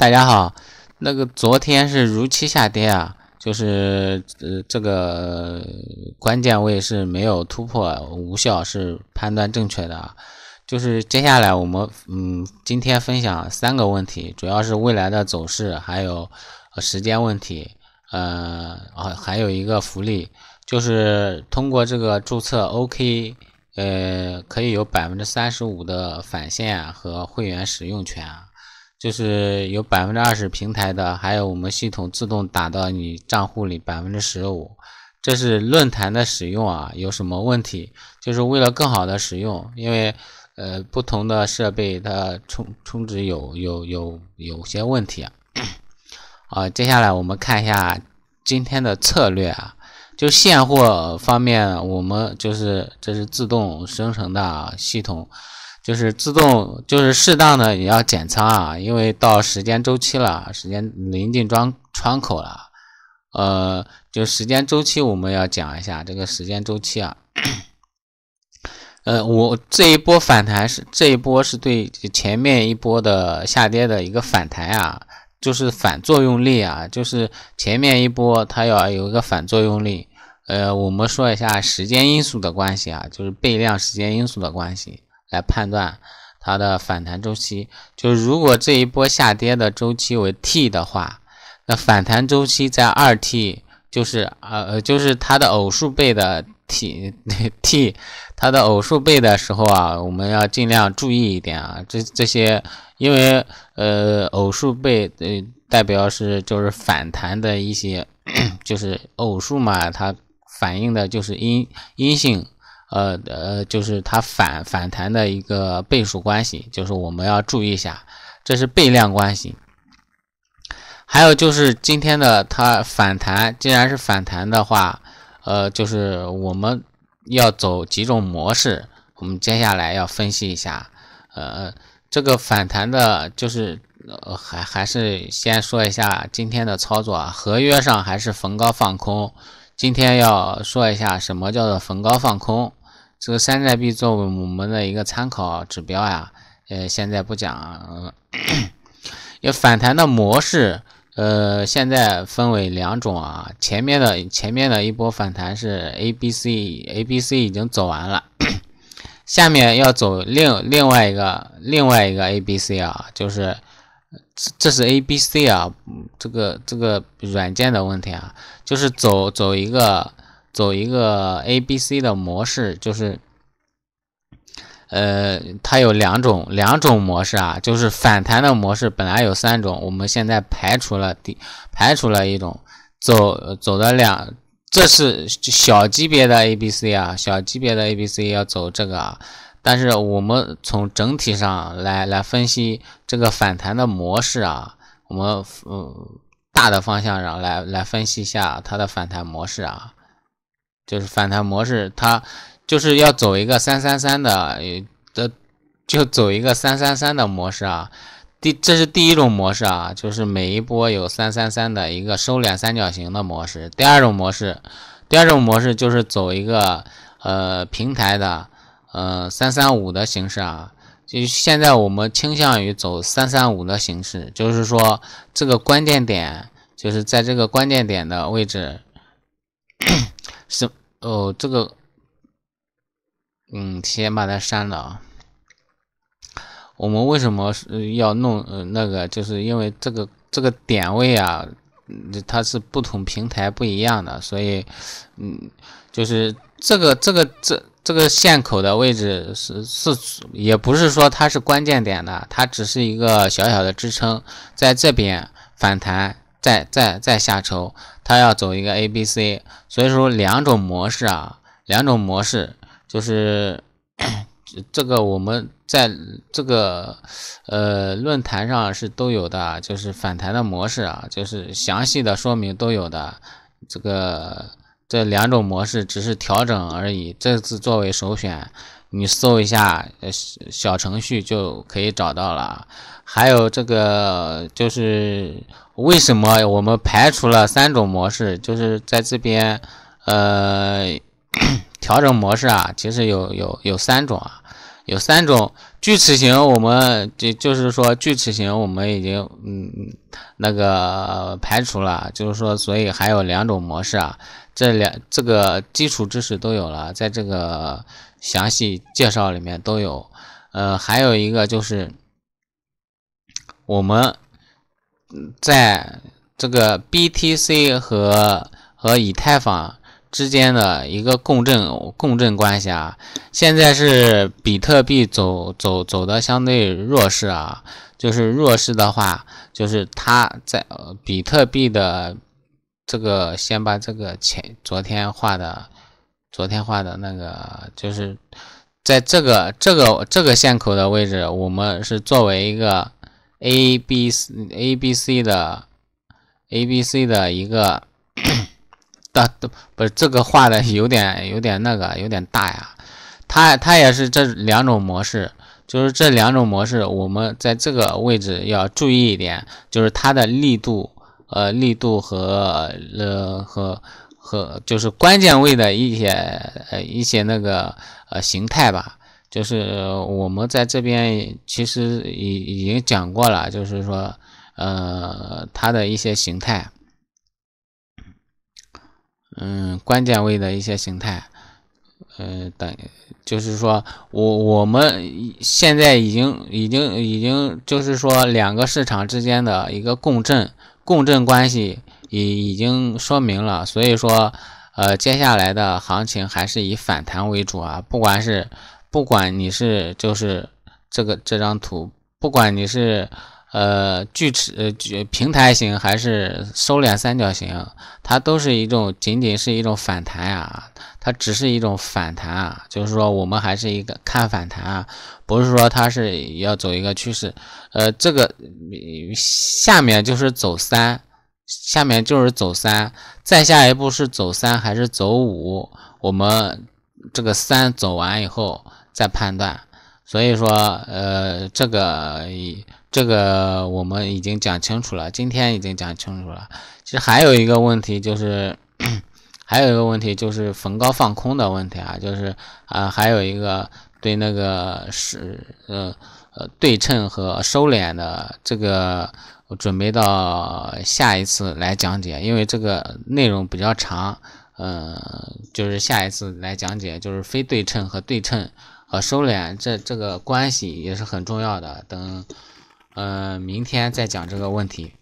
大家好，那个昨天是如期下跌啊，就是呃这个关键位是没有突破，无效是判断正确的啊。就是接下来我们嗯今天分享三个问题，主要是未来的走势，还有时间问题，呃，然还有一个福利，就是通过这个注册 OK，呃可以有百分之三十五的返现啊和会员使用权啊。就是有百分之二十平台的，还有我们系统自动打到你账户里百分之十五，这是论坛的使用啊，有什么问题？就是为了更好的使用，因为呃不同的设备它充充值有有有有些问题啊。啊，接下来我们看一下今天的策略啊，就现货方面，我们就是这是自动生成的系统。就是自动就是适当的也要减仓啊，因为到时间周期了，时间临近窗窗口了，呃，就时间周期我们要讲一下这个时间周期啊，呃，我这一波反弹是这一波是对前面一波的下跌的一个反弹啊，就是反作用力啊，就是前面一波它要有一个反作用力，呃，我们说一下时间因素的关系啊，就是倍量时间因素的关系。来判断它的反弹周期，就是如果这一波下跌的周期为 T 的话，那反弹周期在 2T，就是呃，就是它的偶数倍的 T，T，它的偶数倍的时候啊，我们要尽量注意一点啊，这这些，因为呃偶数倍呃代表是就是反弹的一些，就是偶数嘛，它反映的就是阴阴性。呃呃，就是它反反弹的一个倍数关系，就是我们要注意一下，这是倍量关系。还有就是今天的它反弹，既然是反弹的话，呃，就是我们要走几种模式，我们接下来要分析一下。呃，这个反弹的，就是还还是先说一下今天的操作啊，合约上还是逢高放空。今天要说一下什么叫做逢高放空。这个山寨币作为我们的一个参考指标呀，呃，现在不讲。要反弹的模式，呃，现在分为两种啊。前面的前面的一波反弹是 A B C，A B C 已经走完了，下面要走另另外一个另外一个 A B C 啊，就是这是 A B C 啊，这个这个软件的问题啊，就是走走一个。走一个 A B C 的模式，就是，呃，它有两种两种模式啊，就是反弹的模式。本来有三种，我们现在排除了，第排除了一种，走走的两，这是小级别的 A B C 啊，小级别的 A B C 要走这个啊。但是我们从整体上来来分析这个反弹的模式啊，我们嗯，大的方向上来来分析一下它的反弹模式啊。就是反弹模式，它就是要走一个三三三的的，就走一个三三三的模式啊。第这是第一种模式啊，就是每一波有三三三的一个收敛三角形的模式。第二种模式，第二种模式就是走一个呃平台的呃三三五的形式啊。就现在我们倾向于走三三五的形式，就是说这个关键点就是在这个关键点的位置 是。哦，这个，嗯，先把它删了啊。我们为什么要弄那个？就是因为这个这个点位啊，它是不同平台不一样的，所以，嗯，就是这个这个这这个线口的位置是是，也不是说它是关键点的，它只是一个小小的支撑，在这边反弹。再再再下抽，它要走一个 A B C，所以说两种模式啊，两种模式就是这个我们在这个呃论坛上是都有的，就是反弹的模式啊，就是详细的说明都有的，这个这两种模式只是调整而已，这次作为首选。你搜一下，呃，小程序就可以找到了。还有这个，就是为什么我们排除了三种模式，就是在这边，呃，调整模式啊，其实有有有三种啊。有三种锯齿型，我们就就是说锯齿型，我们已经嗯那个排除了，就是说，所以还有两种模式啊。这两这个基础知识都有了，在这个详细介绍里面都有。呃，还有一个就是我们在这个 BTC 和和以太坊。之间的一个共振共振关系啊，现在是比特币走走走的相对弱势啊，就是弱势的话，就是它在呃比特币的这个先把这个前昨天画的，昨天画的那个就是在这个这个这个线口的位置，我们是作为一个 A B C A B C 的 A B C 的一个。啊，都不是这个画的有点有点那个有点大呀，它它也是这两种模式，就是这两种模式，我们在这个位置要注意一点，就是它的力度，呃，力度和呃和和就是关键位的一些呃一些那个呃形态吧，就是我们在这边其实已已经讲过了，就是说呃它的一些形态。嗯，关键位的一些形态，嗯，等，就是说，我我们现在已经、已经、已经，就是说，两个市场之间的一个共振、共振关系已已经说明了，所以说，呃，接下来的行情还是以反弹为主啊，不管是不管你是就是这个这张图，不管你是。呃，锯齿呃，锯平台型还是收敛三角形，它都是一种仅仅是一种反弹啊，它只是一种反弹啊，就是说我们还是一个看反弹啊，不是说它是要走一个趋势，呃，这个下面就是走三，下面就是走三，再下一步是走三还是走五，我们这个三走完以后再判断。所以说，呃，这个，这个我们已经讲清楚了，今天已经讲清楚了。其实还有一个问题就是，还有一个问题就是逢高放空的问题啊，就是啊，还有一个对那个是，呃，呃，对称和收敛的这个，我准备到下一次来讲解，因为这个内容比较长，呃，就是下一次来讲解，就是非对称和对称。呃，收敛这这个关系也是很重要的。等，呃，明天再讲这个问题。